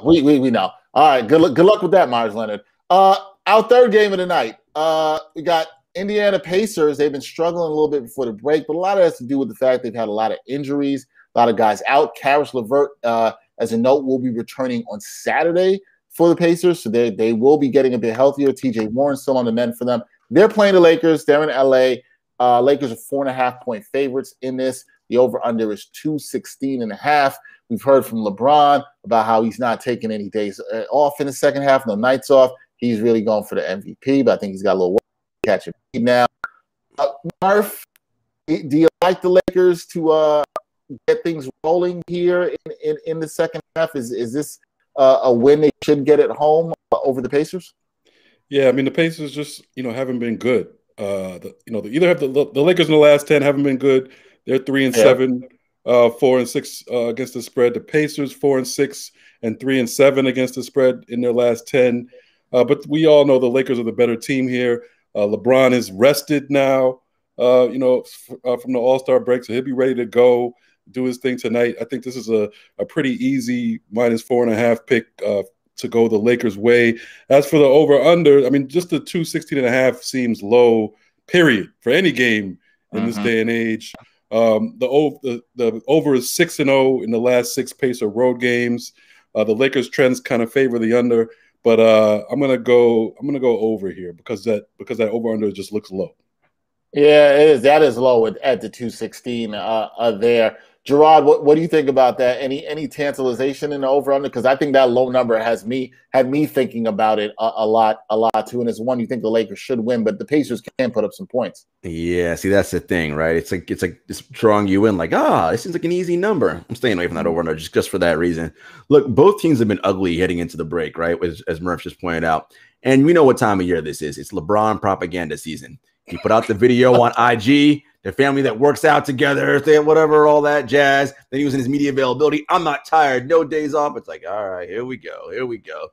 yeah, we, we we know. All right, good luck good luck with that, Myers Leonard. Uh, our third game of the night. Uh, we got Indiana Pacers. They've been struggling a little bit before the break, but a lot of has to do with the fact they've had a lot of injuries, a lot of guys out. Karis Levert, uh, as a note, will be returning on Saturday for the Pacers, so they they will be getting a bit healthier. T.J. Warren still on the mend for them. They're playing the Lakers. They're in L.A. Uh, Lakers are four and a half point favorites in this. The over under is 216 and a half. We've heard from LeBron about how he's not taking any days uh, off in the second half, no nights off. He's really going for the MVP, but I think he's got a little catch now. Uh, Murph, do you like the Lakers to uh, get things rolling here in, in, in, the second half? Is is this uh, a win they should get at home over the Pacers? Yeah, I mean the Pacers just you know haven't been good. Uh, the, you know, the, either have the, the Lakers in the last ten haven't been good. They're three and yeah. seven uh, four and six uh, against the spread. The Pacers four and six and three and seven against the spread in their last ten. Uh, but we all know the Lakers are the better team here. Uh, LeBron is rested now, uh, you know, f- uh, from the All Star break, so he'll be ready to go do his thing tonight. I think this is a, a pretty easy minus four and a half pick to go the Lakers' way. As for the over under, I mean, just the two sixteen and a half and a half seems low, period, for any game in mm-hmm. this day and age. Um, the, the, the over is six and zero oh in the last six Pacer road games. Uh, the Lakers trends kind of favor the under, but uh, I'm gonna go I'm gonna go over here because that because that over under just looks low. Yeah, it is. That is low at, at the 216 uh, uh, there. Gerard, what, what do you think about that? Any any tantalization in the over under? Because I think that low number has me had me thinking about it a, a, lot a lot too. And it's one you think the Lakers should win, but the Pacers can put up some points. Yeah, see that's the thing, right? It's like it's like it's drawing you in, like ah, this seems like an easy number. I'm staying away from that mm-hmm. over under just just for that reason. Look, both teams have been ugly heading into the break, right? As, as Murph just pointed out, and we know what time of year this is. It's LeBron propaganda season. He put out the video on IG their family that works out together, they whatever, all that jazz. Then he was in his media availability. I'm not tired, no days off. It's like, all right, here we go, here we go.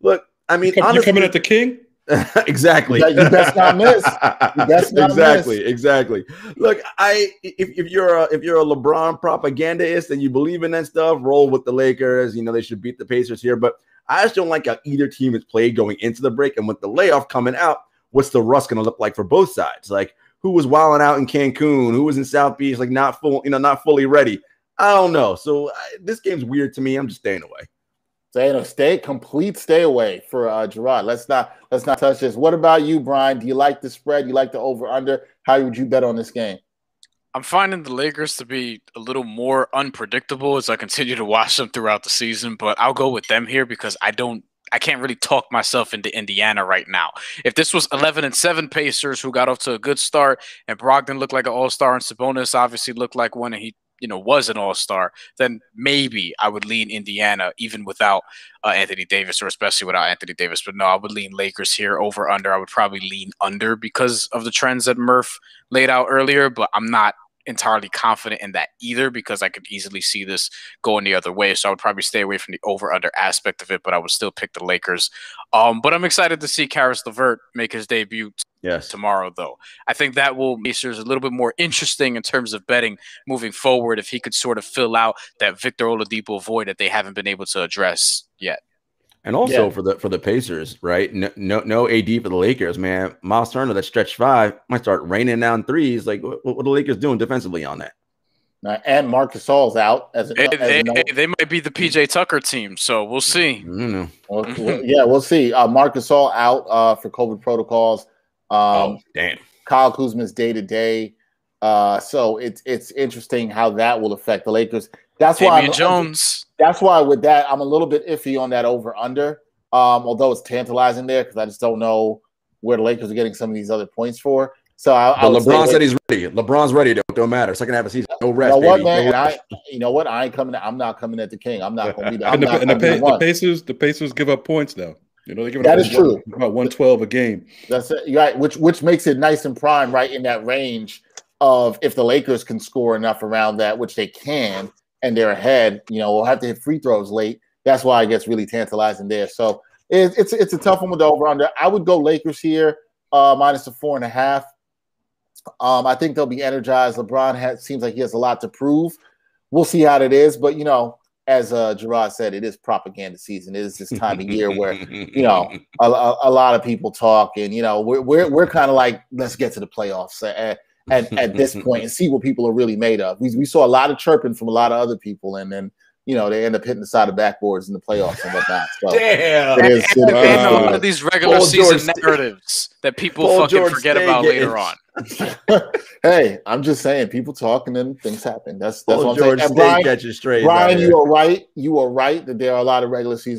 Look, I mean, you, come, honestly, you coming at the king? exactly. You best not miss. Best not exactly. Miss. Exactly. Look, I if, if you're a if you're a LeBron propagandist and you believe in that stuff, roll with the Lakers. You know they should beat the Pacers here, but I just don't like how either team is played going into the break and with the layoff coming out. What's the rust going to look like for both sides? Like who was wilding out in Cancun, who was in South Beach, like not full, you know, not fully ready. I don't know. So I, this game's weird to me. I'm just staying away. Stay, no, stay complete stay away for uh, Gerard. Let's not let's not touch this. What about you, Brian? Do you like the spread? You like the over under? How would you bet on this game? I'm finding the Lakers to be a little more unpredictable as I continue to watch them throughout the season, but I'll go with them here because I don't I can't really talk myself into Indiana right now. If this was 11 and 7 Pacers who got off to a good start and Brogdon looked like an all-star and Sabonis obviously looked like one and he you know was an all-star, then maybe I would lean Indiana even without uh, Anthony Davis or especially without Anthony Davis. But no, I would lean Lakers here over under. I would probably lean under because of the trends that Murph laid out earlier, but I'm not entirely confident in that either because I could easily see this going the other way. So I would probably stay away from the over under aspect of it, but I would still pick the Lakers. Um, but I'm excited to see Karis Levert make his debut yes. tomorrow, though. I think that will make Sixers a little bit more interesting in terms of betting moving forward if he could sort of fill out that Victor Oladipo void that they haven't been able to address yet. And also yeah. for the for the Pacers, right? No, no, no AD for the Lakers, man. Miles Turner, that stretch five might start raining down threes. Like, what, what are the Lakers doing defensively on that? And Marcus All's out as, hey, as hey, they might be the PJ Tucker team, so we'll mm, see. We'll, we'll, yeah, we'll see. Uh, Marcus All out uh, for COVID protocols. Um, oh damn! Kyle Kuzma's day to day. Uh, so it's it's interesting how that will affect the Lakers. That's why I'm, Jones. That's why with that, I'm a little bit iffy on that over under. Um, although it's tantalizing there because I just don't know where the Lakers are getting some of these other points for. So I, I LeBron said he's ready. LeBron's ready. Don't, don't matter. Second half of season, no rest. You know what, baby. man? No I, you know what? I ain't coming. I'm not coming at the king. I'm not going to be the. and the, and the, the, the Pacers, the Pacers give up points now. You know they give up That is one, true. About one twelve a game. That's it. Right, which which makes it nice and prime, right in that range of if the Lakers can score enough around that, which they can, and they're ahead, you know, we'll have to hit free throws late. That's why it gets really tantalizing there. So it, it's it's a tough one with the over under. I would go Lakers here uh, minus the four and a half. Um, I think they'll be energized. LeBron has, seems like he has a lot to prove. We'll see how it is, but you know, as uh, Gerard said, it is propaganda season. It is this time of year where you know a, a, a lot of people talk, and you know we're we're, we're kind of like let's get to the playoffs at, at this point and see what people are really made of. We, we saw a lot of chirping from a lot of other people, and then you know they end up hitting the side of backboards in the playoffs and whatnot. So Damn, it is, it is, uh, a of these regular season George narratives that people fucking George forget about later on. hey, I'm just saying, people talk and then things happen. That's that's Paul what I'm George saying. Brian, Brian you are right. You are right that there are a lot of regular season.